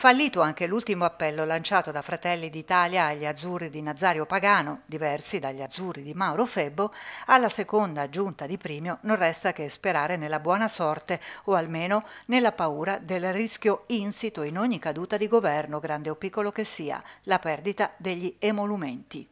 Fallito anche l'ultimo appello lanciato da Fratelli d'Italia agli azzurri di Nazario Pagano, diversi dagli azzurri di Mauro Febbo, alla seconda giunta di primio non resta che sperare nella buona sorte o almeno nella paura del rischio insito in ogni caduta di governo, grande o piccolo che sia, la perdita degli emolumenti.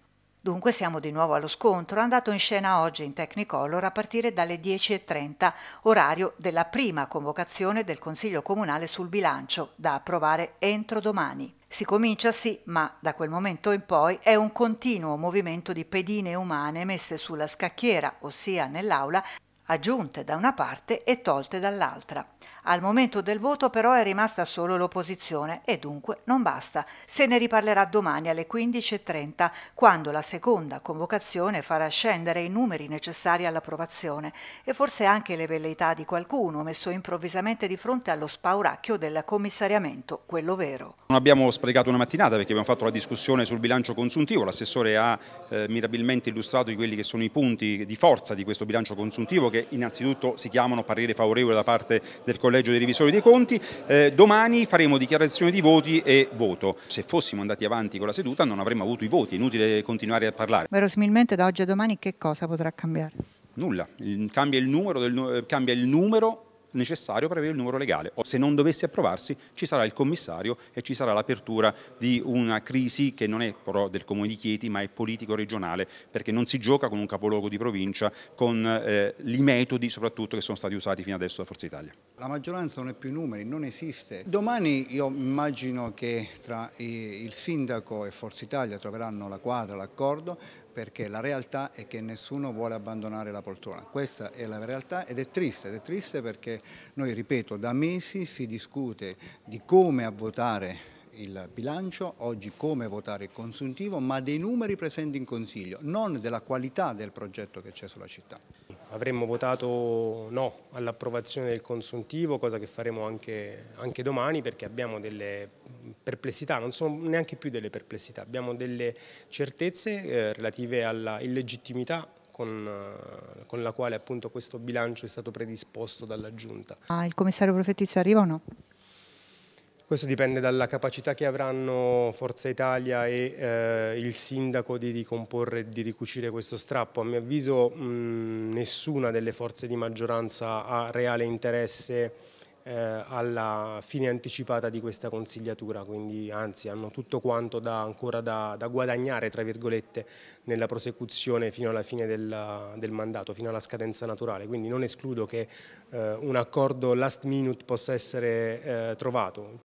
Dunque siamo di nuovo allo scontro, andato in scena oggi in Technicolor a partire dalle 10.30, orario della prima convocazione del Consiglio Comunale sul bilancio, da approvare entro domani. Si comincia sì, ma da quel momento in poi è un continuo movimento di pedine umane messe sulla scacchiera, ossia nell'aula, aggiunte da una parte e tolte dall'altra. Al momento del voto però è rimasta solo l'opposizione e dunque non basta. Se ne riparlerà domani alle 15.30 quando la seconda convocazione farà scendere i numeri necessari all'approvazione e forse anche le velleità di qualcuno messo improvvisamente di fronte allo spauracchio del commissariamento, quello vero. Non abbiamo sprecato una mattinata perché abbiamo fatto la discussione sul bilancio consuntivo, l'assessore ha eh, mirabilmente illustrato quelli che sono i punti di forza di questo bilancio consuntivo che che innanzitutto si chiamano parere favorevole da parte del Collegio dei Revisori dei Conti. Eh, domani faremo dichiarazione di voti e voto. Se fossimo andati avanti con la seduta non avremmo avuto i voti, è inutile continuare a parlare. Verosimilmente da oggi a domani che cosa potrà cambiare? Nulla, cambia il numero, del, eh, cambia il numero necessario per avere il numero legale. O se non dovesse approvarsi ci sarà il commissario e ci sarà l'apertura di una crisi che non è però del Comune di Chieti ma è politico-regionale perché non si gioca con un capoluogo di provincia, con eh, i metodi soprattutto che sono stati usati fino adesso da Forza Italia. La maggioranza non è più numeri, non esiste. Domani io immagino che tra il sindaco e Forza Italia troveranno la quadra, l'accordo, perché la realtà è che nessuno vuole abbandonare la poltrona, questa è la realtà ed è triste, ed è triste perché noi, ripeto, da mesi si discute di come votare il bilancio, oggi come votare il consuntivo, ma dei numeri presenti in Consiglio, non della qualità del progetto che c'è sulla città avremmo votato no all'approvazione del consuntivo, cosa che faremo anche, anche, domani perché abbiamo delle perplessità, non sono neanche più delle perplessità, abbiamo delle certezze eh, relative alla illegittimità con, eh, con, la quale appunto questo bilancio è stato predisposto dalla Giunta. Ah, il commissario Profetizio arriva o no? Questo dipende dalla capacità che avranno Forza Italia e eh, il sindaco di ricomporre e di ricucire questo strappo. A mio avviso mh, nessuna delle forze di maggioranza ha reale interesse eh, alla fine anticipata di questa consigliatura, quindi anzi hanno tutto quanto da, ancora da, da, guadagnare tra virgolette nella prosecuzione fino alla fine del, del mandato, fino alla scadenza naturale, quindi non escludo che eh, un accordo last minute possa essere eh, trovato,